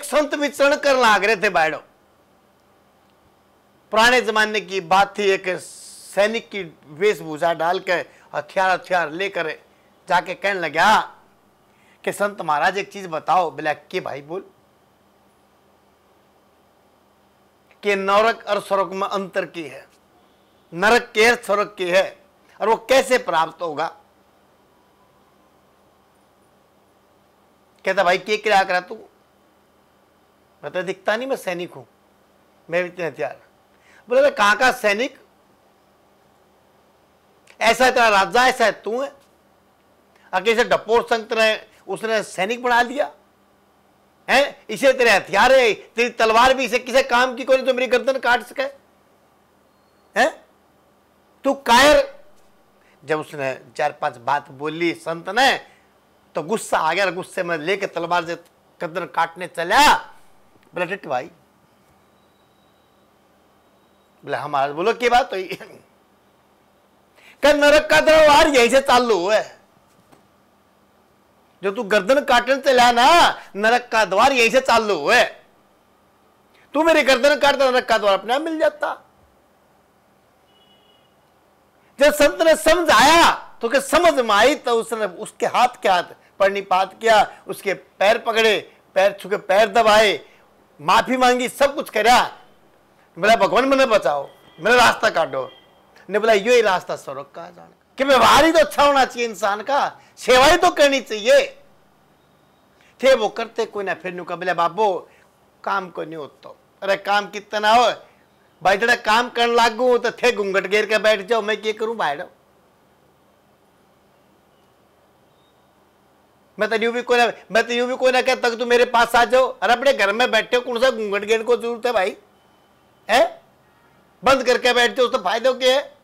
एक संत विचरण कर लाग रहे थे बैडो पुराने जमाने की बात थी एक सैनिक की वेशभूषा डाल के हथियार हथियार लेकर जाके कहने लगा कि संत महाराज एक चीज बताओ ब्लैक के भाई बोल कि नरक और स्वर्ग में अंतर की है नरक के स्वर्ग की है और वो कैसे प्राप्त होगा कहता भाई के क्या करा तू मैं तो दिखता नहीं मैं सैनिक हूँ मैं इतने हथियार बोले मैं कहाँ का सैनिक ऐसा है तेरा राजा ऐसा है तू है अकेले से डपोर संत ने उसने सैनिक बना दिया है इसे तेरे हथियार है तेरी तलवार भी इसे किसे काम की कोई तो मेरी गर्दन काट सके है तू कायर जब उसने चार पांच बात बोली संत ने तो गुस्सा आ गया गुस्से में लेके तलवार से गर्दन काटने चला बोले डिट भाई बोले हमारा तो बोलो के बात हुई कह नरक का दरबार यही से चालू है जो तू गर्दन काटने ला ना नरक का द्वार यही से चालू है तू मेरी गर्दन काटता नरक का द्वार अपने आप मिल जाता जब संत ने समझाया तो के समझ में आई तो उसने उसके हाथ के हाथ पर निपात किया उसके पैर पकड़े पैर छुके पैर दबाए माफ़ी मांगी सब कुछ करा बोला भगवान मैंने बचाओ मेरा रास्ता काटो ने बोला यो ही रास्ता स्वर्ग का जाने कि व्यवहार ही तो अच्छा होना चाहिए इंसान का सेवा ही तो करनी चाहिए थे वो करते कोई ना फिर नुका बोले बाबू काम को नहीं होता अरे काम कितना हो भाई जरा काम करने लागू तो थे घूंघट घेर के बैठ जाओ मैं क्या करूं भाई मैं तो भी कोई ना मैं तो यू भी कोई ना कहता तक तू मेरे पास आ जाओ अरे अपने घर में बैठे हो कौन सा घूंघट गेट को जरूरत है भाई है बंद करके बैठते हो तो फायदे क्या है